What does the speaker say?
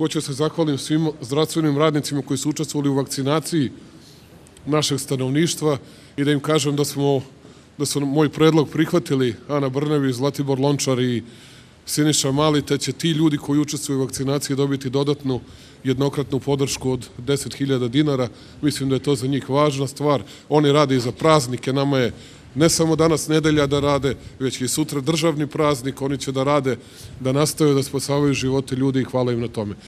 Hoću da se zahvalim svim zdravstvenim radnicima koji su učestvovali u vakcinaciji našeg stanovništva i da im kažem da smo da su moj predlog prihvatili Ana Brnevi, Zlatibor Lončar i Siniša Mali, te će ti ljudi koji učestvuju u vakcinaciji dobiti dodatnu jednokratnu podršku od 10.000 dinara. Mislim da je to za njih važna stvar. Oni rade i za praznike, nama je ne samo danas nedelja da rade, već i sutra državni praznik, oni će da rade, da nastaju da spasavaju živote ljudi i hvala im na tome.